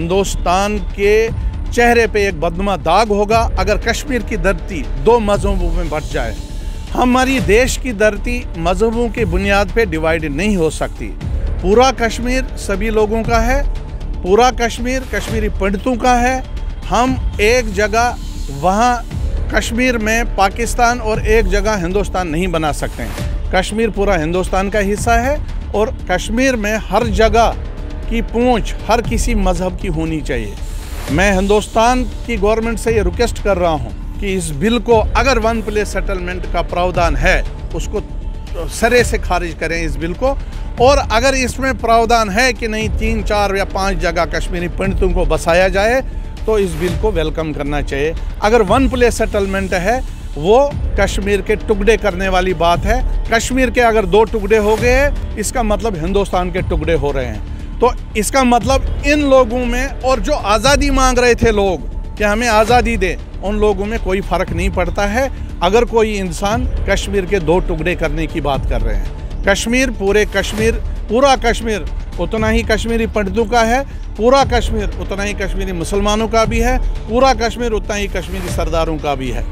हिंदुस्तान के चेहरे पे एक बदमा दाग होगा अगर कश्मीर की धरती दो मजहबों में बट जाए हमारी देश की धरती मजहबों की बुनियाद पे डिवाइड नहीं हो सकती पूरा कश्मीर सभी लोगों का है पूरा कश्मीर कश्मीरी पंडितों का है हम एक जगह वहाँ कश्मीर में पाकिस्तान और एक जगह हिंदुस्तान नहीं बना सकते कश्मीर पूरा हिंदुस्तान का हिस्सा है और कश्मीर में हर जगह की पूंछ हर किसी मज़हब की होनी चाहिए मैं हिंदुस्तान की गवर्नमेंट से ये रिक्वेस्ट कर रहा हूँ कि इस बिल को अगर वन प्लेस सेटलमेंट का प्रावधान है उसको सरे से खारिज करें इस बिल को और अगर इसमें प्रावधान है कि नहीं तीन चार या पाँच जगह कश्मीरी पंडितों को बसाया जाए तो इस बिल को वेलकम करना चाहिए अगर वन प्लेस सेटलमेंट है वो कश्मीर के टुकड़े करने वाली बात है कश्मीर के अगर दो टुकड़े हो गए इसका मतलब हिंदुस्तान के टुकड़े हो रहे हैं तो इसका मतलब इन लोगों में और जो आज़ादी मांग रहे थे लोग कि हमें आज़ादी दे उन लोगों में कोई फ़र्क नहीं पड़ता है अगर कोई इंसान कश्मीर के दो टुकड़े करने की बात कर रहे हैं कश्मीर पूरे कश्मीर पूरा कश्मीर उतना ही कश्मीरी पंडितों का है पूरा कश्मीर उतना ही कश्मीरी मुसलमानों का भी है पूरा कश्मीर उतना ही कश्मीरी सरदारों का भी है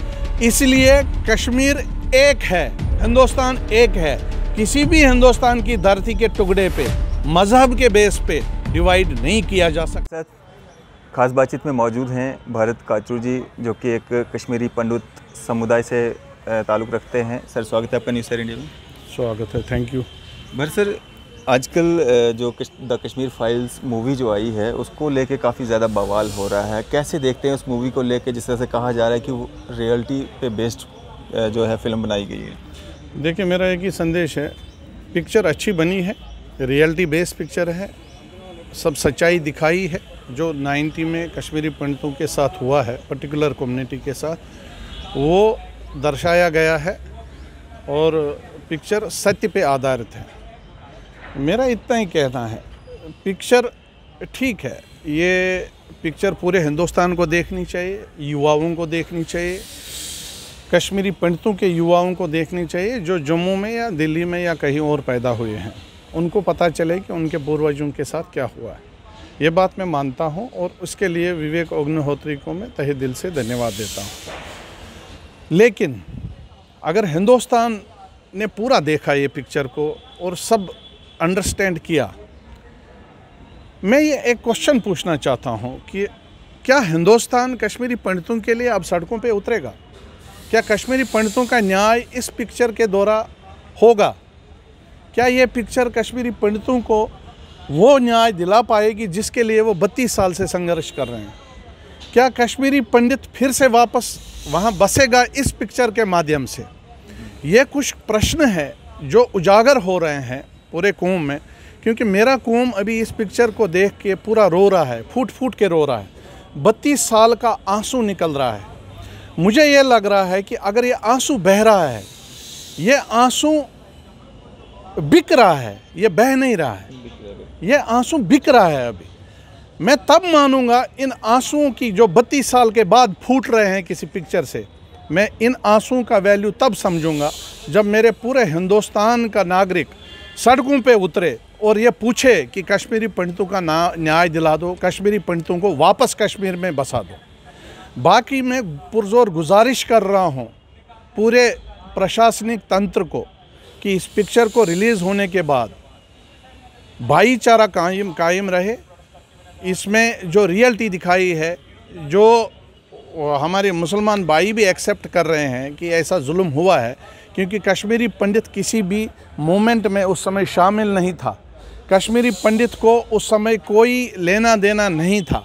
इसलिए कश्मीर एक है हिंदुस्तान एक है किसी भी हिंदुस्तान की धरती के टुकड़े पे मजहब के बेस पे डिवाइड नहीं किया जा सकता खास बातचीत में मौजूद हैं भारत काचू जी जो कि एक कश्मीरी पंडित समुदाय से ताल्लुक़ रखते हैं सर स्वागत है आपका न्यूज़ सर इंडिया में स्वागत है थैंक यू भर सर आजकल जो द कश्मीर फाइल्स मूवी जो आई है उसको लेके काफ़ी ज़्यादा बवाल हो रहा है कैसे देखते हैं उस मूवी को लेके जिस तरह से कहा जा रहा है कि वो रियलिटी पे बेस्ड जो है फिल्म बनाई गई है देखिए मेरा एक ही संदेश है पिक्चर अच्छी बनी है रियलिटी बेस्ड पिक्चर है सब सच्चाई दिखाई है जो 90 में कश्मीरी पंडितों के साथ हुआ है पर्टिकुलर कम्युनिटी के साथ वो दर्शाया गया है और पिक्चर सत्य पे आधारित है मेरा इतना ही कहना है पिक्चर ठीक है ये पिक्चर पूरे हिंदुस्तान को देखनी चाहिए युवाओं को देखनी चाहिए कश्मीरी पंडितों के युवाओं को देखनी चाहिए जो जम्मू में या दिल्ली में या कहीं और पैदा हुए हैं उनको पता चले कि उनके पूर्वजों के साथ क्या हुआ है ये बात मैं मानता हूँ और उसके लिए विवेक अग्निहोत्री को मैं तहे दिल से धन्यवाद देता हूँ लेकिन अगर हिंदुस्तान ने पूरा देखा ये पिक्चर को और सब अंडरस्टैंड किया मैं ये एक क्वेश्चन पूछना चाहता हूँ कि क्या हिंदुस्तान कश्मीरी पंडितों के लिए अब सड़कों पे उतरेगा क्या कश्मीरी पंडितों का न्याय इस पिक्चर के द्वारा होगा क्या ये पिक्चर कश्मीरी पंडितों को वो न्याय दिला पाएगी जिसके लिए वो बत्तीस साल से संघर्ष कर रहे हैं क्या कश्मीरी पंडित फिर से वापस वहाँ बसेगा इस पिक्चर के माध्यम से ये कुछ प्रश्न है जो उजागर हो रहे हैं पूरे कौम में क्योंकि मेरा कौम अभी इस पिक्चर को देख के पूरा रो रहा है फूट फूट के रो रहा है बत्तीस साल का आंसू निकल रहा है मुझे ये लग रहा है कि अगर ये आंसू बह रहा है ये आंसू बिक रहा है ये बह नहीं रहा है ये आंसू बिक रहा है अभी मैं तब मानूंगा इन आंसुओं की जो बत्तीस साल के बाद फूट रहे हैं किसी पिक्चर से मैं इन आंसुओं का वैल्यू तब समझूंगा जब मेरे पूरे हिंदुस्तान का नागरिक सड़कों पे उतरे और ये पूछे कि कश्मीरी पंडितों का ना न्याय दिला दो कश्मीरी पंडितों को वापस कश्मीर में बसा दो बाकी मैं पुरजोर गुजारिश कर रहा हूँ पूरे प्रशासनिक तंत्र को कि इस पिक्चर को रिलीज़ होने के बाद भाईचारा कायम कायम रहे इसमें जो रियलिटी दिखाई है जो हमारे मुसलमान भाई भी एक्सेप्ट कर रहे हैं कि ऐसा जुल्म हुआ है क्योंकि कश्मीरी पंडित किसी भी मोमेंट में उस समय शामिल नहीं था कश्मीरी पंडित को उस समय कोई लेना देना नहीं था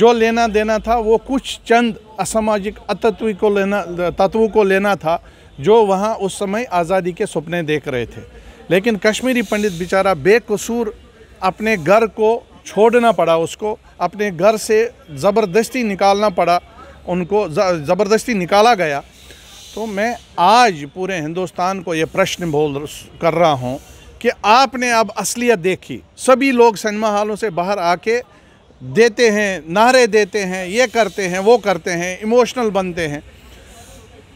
जो लेना देना था वो कुछ चंद असामाजिक अतत्व को लेना तत्वों को लेना था जो वहाँ उस समय आज़ादी के सपने देख रहे थे लेकिन कश्मीरी पंडित बेचारा बेकसूर अपने घर को छोड़ना पड़ा उसको अपने घर से ज़बरदस्ती निकालना पड़ा उनको ज़बरदस्ती निकाला गया तो मैं आज पूरे हिंदुस्तान को ये प्रश्न बोल कर रहा हूँ कि आपने अब असलियत देखी सभी लोग सिनेमा हालों से बाहर आके देते हैं नारे देते हैं ये करते हैं वो करते हैं इमोशनल बनते हैं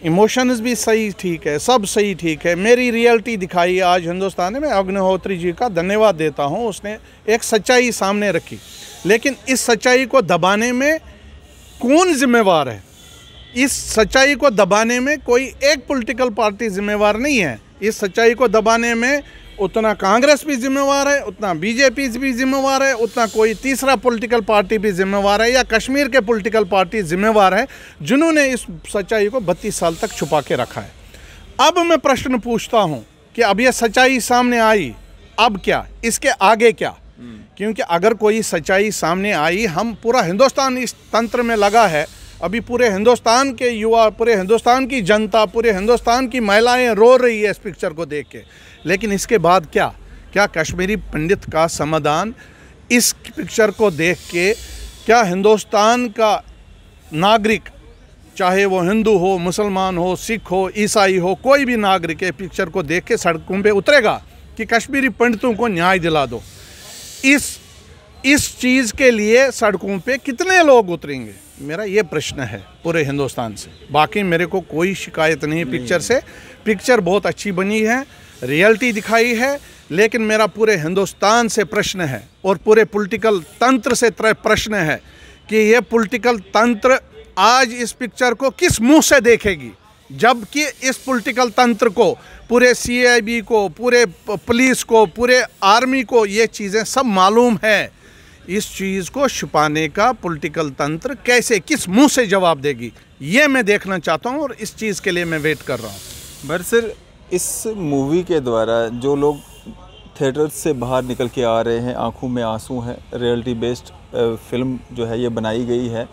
इमोशंस भी सही ठीक है सब सही ठीक है मेरी रियलिटी दिखाई आज हिंदुस्तान में अग्निहोत्री जी का धन्यवाद देता हूँ उसने एक सच्चाई सामने रखी लेकिन इस सच्चाई को दबाने में कौन जिम्मेवार है इस सच्चाई को दबाने में कोई एक पॉलिटिकल पार्टी जिम्मेवार नहीं है इस सच्चाई को दबाने में उतना कांग्रेस भी जिम्मेवार है उतना बीजेपी भी जिम्मेवार है उतना कोई तीसरा पॉलिटिकल पार्टी भी जिम्मेवार है या कश्मीर के पॉलिटिकल पार्टी जिम्मेवार है जिन्होंने इस सच्चाई को बत्तीस साल तक छुपा के रखा है अब मैं प्रश्न पूछता हूँ कि अब यह सच्चाई सामने आई अब क्या इसके आगे क्या हम्म। क्योंकि अगर कोई सच्चाई सामने आई हम पूरा हिंदुस्तान इस तंत्र में लगा है अभी पूरे हिंदुस्तान के युवा पूरे हिंदुस्तान की जनता पूरे हिंदुस्तान की महिलाएं रो रही है इस पिक्चर को देख के लेकिन इसके बाद क्या क्या कश्मीरी पंडित का समाधान इस पिक्चर को देख के क्या हिंदुस्तान का नागरिक चाहे वो हिंदू हो मुसलमान हो सिख हो ईसाई हो कोई भी नागरिक है पिक्चर को देख के सड़कों पर उतरेगा कि कश्मीरी पंडितों को न्याय दिला दो इस इस चीज़ के लिए सड़कों पे कितने लोग उतरेंगे मेरा ये प्रश्न है पूरे हिंदुस्तान से बाकी मेरे को कोई शिकायत नहीं, पिक्चर से पिक्चर बहुत अच्छी बनी है रियलिटी दिखाई है लेकिन मेरा पूरे हिंदुस्तान से प्रश्न है और पूरे पॉलिटिकल तंत्र से प्रश्न है कि यह पॉलिटिकल तंत्र आज इस पिक्चर को किस मुंह से देखेगी जबकि इस पॉलिटिकल तंत्र को पूरे सीआईबी को पूरे पुलिस को पूरे आर्मी को ये चीज़ें सब मालूम है इस चीज़ को छुपाने का पॉलिटिकल तंत्र कैसे किस मुंह से जवाब देगी ये मैं देखना चाहता हूँ और इस चीज़ के लिए मैं वेट कर रहा हूँ बट सर इस मूवी के द्वारा जो लोग थिएटर से बाहर निकल के आ रहे हैं आंखों में आंसू हैं रियलिटी बेस्ड फिल्म जो है ये बनाई गई है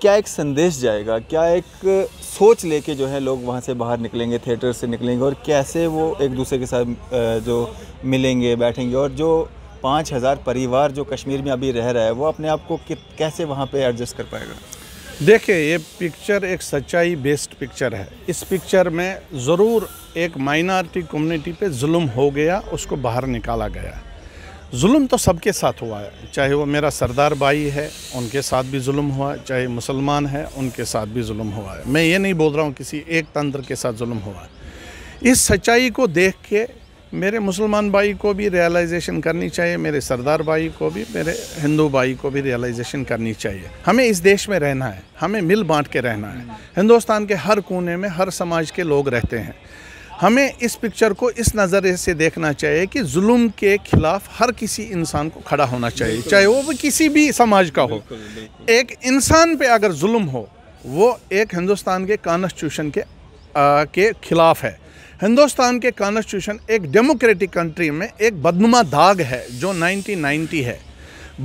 क्या एक संदेश जाएगा क्या एक सोच लेके जो है लोग वहाँ से बाहर निकलेंगे थिएटर से निकलेंगे और कैसे वो एक दूसरे के साथ जो मिलेंगे बैठेंगे और जो पाँच हज़ार परिवार जो कश्मीर में अभी रह रहा है वो अपने आप को कैसे वहाँ पे एडजस्ट कर पाएगा देखिए ये पिक्चर एक सच्चाई बेस्ड पिक्चर है इस पिक्चर में ज़रूर एक माइनॉरिटी कम्युनिटी पे जुल्म हो गया उसको बाहर निकाला गया जुल्म तो सबके साथ हुआ है चाहे वो मेरा सरदार भाई है उनके साथ भी जुल्म हुआ है चाहे मुसलमान है उनके साथ भी जुल्म हुआ है मैं ये नहीं बोल रहा हूँ किसी एक तंत्र के साथ जुल्म हुआ है इस सच्चाई को देख के मेरे मुसलमान भाई को भी रियलाइजेशन करनी चाहिए मेरे सरदार भाई को भी मेरे हिंदू भाई को भी रियलाइजेशन करनी चाहिए हमें इस देश में रहना है हमें मिल बांट के रहना है हिंदुस्तान के हर कोने में हर समाज के लोग रहते हैं हमें इस पिक्चर को इस नज़रिए से देखना चाहिए कि जुल्म के ख़िलाफ़ हर किसी इंसान को खड़ा होना चाहिए चाहे वो किसी भी समाज का हो एक इंसान पे अगर जुल्म हो वो एक हिंदुस्तान के कॉन्स्टिट्यूशन के आ, के ख़िलाफ़ है हिंदुस्तान के कॉन्स्टिट्यूशन एक डेमोक्रेटिक कंट्री में एक बदनुमा दाग है जो 1990 है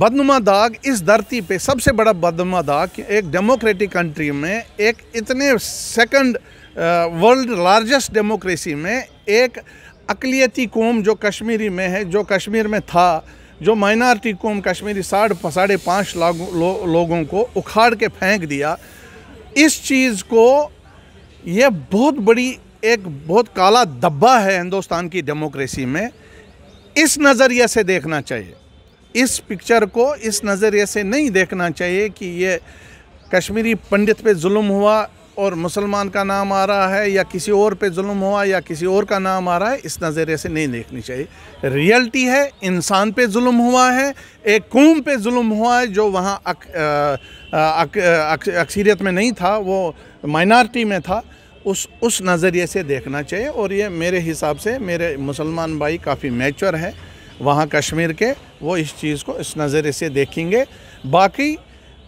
बदनुमा दाग इस धरती पे सबसे बड़ा बदनुमा दाग एक डेमोक्रेटिक कंट्री में एक इतने सेकंड वर्ल्ड लार्जेस्ट डेमोक्रेसी में एक अकलीती कौम जो कश्मीरी में है जो कश्मीर में था जो माइनॉरिटी कौम कश्मीरी साढ़े साढ़े पाँच लाख लो, लोगों को उखाड़ के फेंक दिया इस चीज़ को यह बहुत बड़ी एक बहुत काला धब्बा है हिंदुस्तान की डेमोक्रेसी में इस नज़रिए से देखना चाहिए इस पिक्चर को इस नज़रिए से नहीं देखना चाहिए कि ये कश्मीरी पंडित पे जुल्म हुआ और मुसलमान का नाम आ रहा है या किसी और पे जुल्म हुआ या किसी और का नाम आ रहा है इस नज़रिए से नहीं देखनी चाहिए रियलिटी है इंसान पे जुल्म हुआ है एक कौम पे जुल्म हुआ है जो वहाँ अक, अक, अक, अक्सरियत में नहीं था वो माइनॉरिटी में था उस उस नज़रिए से देखना चाहिए और ये मेरे हिसाब से मेरे मुसलमान भाई काफ़ी मैचर है वहाँ कश्मीर के वो इस चीज़ को इस नज़रिए से देखेंगे बाकी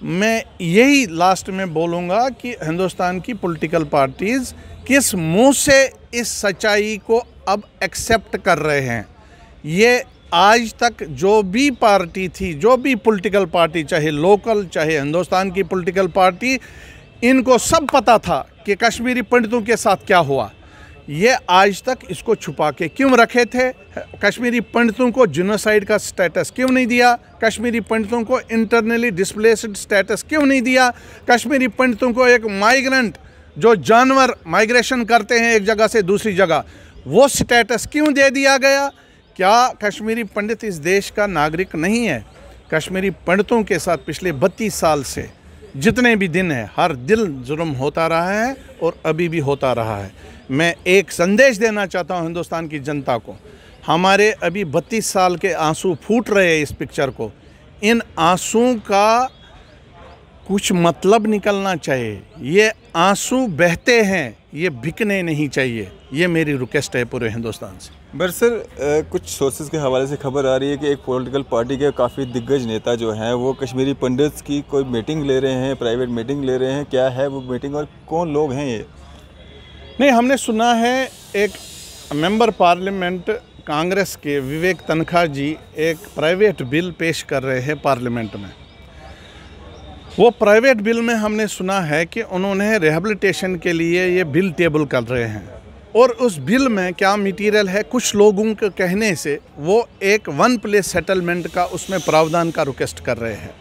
मैं यही लास्ट में बोलूँगा कि हिंदुस्तान की पॉलिटिकल पार्टीज़ किस मुंह से इस सच्चाई को अब एक्सेप्ट कर रहे हैं ये आज तक जो भी पार्टी थी जो भी पॉलिटिकल पार्टी चाहे लोकल चाहे हिंदुस्तान की पॉलिटिकल पार्टी इनको सब पता था कि कश्मीरी पंडितों के साथ क्या हुआ ये आज तक इसको छुपा के क्यों रखे थे कश्मीरी पंडितों को जिनोसाइड का स्टेटस क्यों नहीं दिया कश्मीरी पंडितों को इंटरनली डिस्प्लेसड स्टेटस क्यों नहीं दिया कश्मीरी पंडितों को एक माइग्रेंट जो जानवर माइग्रेशन करते हैं एक जगह से दूसरी जगह वो स्टेटस क्यों दे दिया गया क्या कश्मीरी पंडित इस देश का नागरिक नहीं है कश्मीरी पंडितों के साथ पिछले बत्तीस साल से जितने भी दिन है हर दिल जुल्म होता रहा है और अभी भी होता रहा है मैं एक संदेश देना चाहता हूँ हिंदुस्तान की जनता को हमारे अभी बत्तीस साल के आंसू फूट रहे हैं इस पिक्चर को इन आंसू का कुछ मतलब निकलना चाहिए ये आंसू बहते हैं ये बिकने नहीं चाहिए ये मेरी रिक्वेस्ट है पूरे हिंदुस्तान से बर सर कुछ सोर्सेज के हवाले से खबर आ रही है कि एक पॉलिटिकल पार्टी के काफ़ी दिग्गज नेता जो हैं वो कश्मीरी पंडित्स की कोई मीटिंग ले रहे हैं प्राइवेट मीटिंग ले रहे हैं क्या है वो मीटिंग और कौन लोग हैं ये नहीं हमने सुना है एक मेंबर पार्लियामेंट कांग्रेस के विवेक तनखा जी एक प्राइवेट बिल पेश कर रहे हैं पार्लियामेंट में वो प्राइवेट बिल में हमने सुना है कि उन्होंने रिहेबलीटेशन के लिए ये बिल टेबल कर रहे हैं और उस बिल में क्या मटेरियल है कुछ लोगों के कहने से वो एक वन प्लेस सेटलमेंट का उसमें प्रावधान का रिक्वेस्ट कर रहे हैं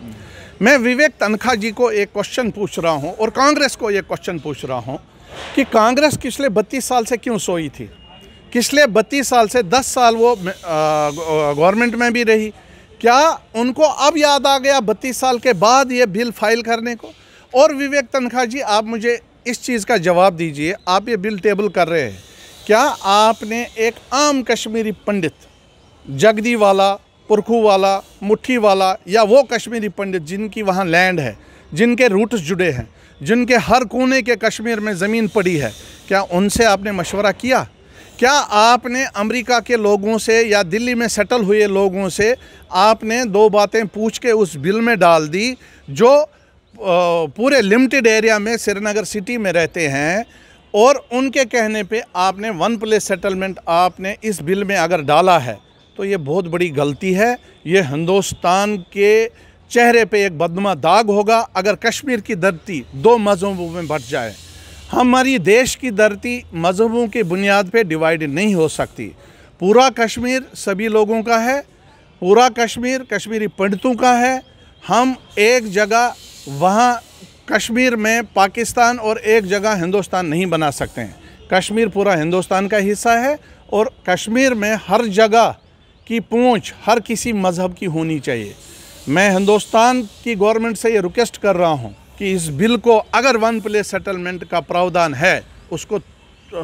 मैं विवेक तनखा जी को एक क्वेश्चन पूछ रहा हूँ और कांग्रेस को एक क्वेश्चन पूछ रहा हूँ कि कांग्रेस पिछले बत्तीस साल से क्यों सोई थी पिछले बत्तीस साल से दस साल वो गवर्नमेंट में भी रही क्या उनको अब याद आ गया बत्तीस साल के बाद ये बिल फाइल करने को और विवेक तनखा जी आप मुझे इस चीज़ का जवाब दीजिए आप ये बिल टेबल कर रहे हैं क्या आपने एक आम कश्मीरी पंडित जगदी वाला पुरखू वाला मुट्ठी वाला या वो कश्मीरी पंडित जिनकी वहाँ लैंड है जिनके रूट्स जुड़े हैं जिनके हर कोने के कश्मीर में ज़मीन पड़ी है क्या उनसे आपने मशवरा किया क्या आपने अमेरिका के लोगों से या दिल्ली में सेटल हुए लोगों से आपने दो बातें पूछ के उस बिल में डाल दी जो पूरे लिमिटेड एरिया में श्रीनगर सिटी में रहते हैं और उनके कहने पे आपने वन प्लेस सेटलमेंट आपने इस बिल में अगर डाला है तो ये बहुत बड़ी गलती है ये हिंदुस्तान के चेहरे पे एक बदमा दाग होगा अगर कश्मीर की धरती दो मजहबों में बट जाए हमारी देश की धरती मजहबों की बुनियाद पे डिवाइड नहीं हो सकती पूरा कश्मीर सभी लोगों का है पूरा कश्मीर कश्मीरी पंडितों का है हम एक जगह वहाँ कश्मीर में पाकिस्तान और एक जगह हिंदुस्तान नहीं बना सकते हैं कश्मीर पूरा हिंदुस्तान का हिस्सा है और कश्मीर में हर जगह की पूंछ हर किसी मज़हब की होनी चाहिए मैं हिंदुस्तान की गवर्नमेंट से ये रिक्वेस्ट कर रहा हूँ कि इस बिल को अगर वन प्लेस सेटलमेंट का प्रावधान है उसको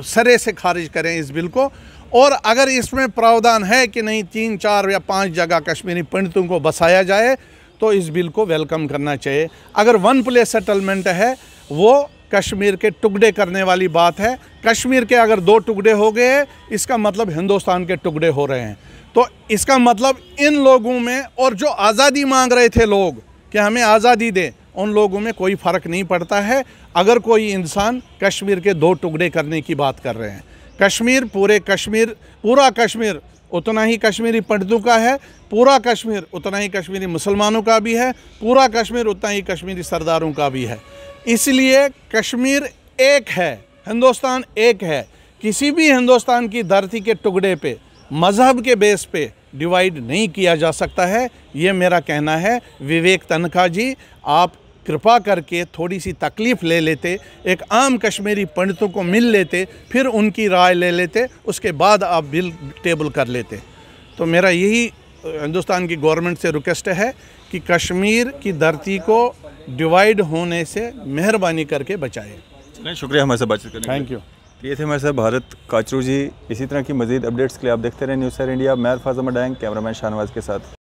सरे से खारिज करें इस बिल को और अगर इसमें प्रावधान है कि नहीं तीन चार या पांच जगह कश्मीरी पंडितों को बसाया जाए तो इस बिल को वेलकम करना चाहिए अगर वन प्लेस सेटलमेंट है वो कश्मीर के टुकड़े करने वाली बात है कश्मीर के अगर दो टुकड़े हो गए इसका मतलब हिंदुस्तान के टुकड़े हो रहे हैं तो इसका मतलब इन लोगों में और जो आज़ादी मांग रहे थे लोग कि हमें आज़ादी दें उन लोगों में कोई फ़र्क नहीं पड़ता है अगर कोई इंसान कश्मीर के दो टुकड़े करने की बात कर रहे हैं कश्मीर पूरे कश्मीर पूरा कश्मीर उतना ही कश्मीरी पंडितों का है पूरा कश्मीर उतना ही कश्मीरी मुसलमानों का भी है पूरा कश्मीर उतना ही कश्मीरी सरदारों का भी है इसलिए कश्मीर एक है हिंदुस्तान एक है किसी भी हिंदुस्तान की धरती के टुकड़े पे मज़हब के बेस पे डिवाइड नहीं किया जा सकता है ये मेरा कहना है विवेक तनखा जी आप कृपा करके थोड़ी सी तकलीफ़ ले लेते एक आम कश्मीरी पंडितों को मिल लेते फिर उनकी राय ले लेते उसके बाद आप बिल टेबल कर लेते तो मेरा यही हिंदुस्तान की गवर्नमेंट से रिक्वेस्ट है कि कश्मीर की धरती को डिवाइड होने से मेहरबानी करके बचाए शुक्रिया हमारे साथ बातचीत करने थैंक यू ये थे हमारे साथ भारत काचरू जी इसी तरह की मजीद अपडेट्स के लिए आप देखते रहे न्यूज़ सर इंडिया मैं अरफाजमा डैंग कैमरामैन शाहनवाज के साथ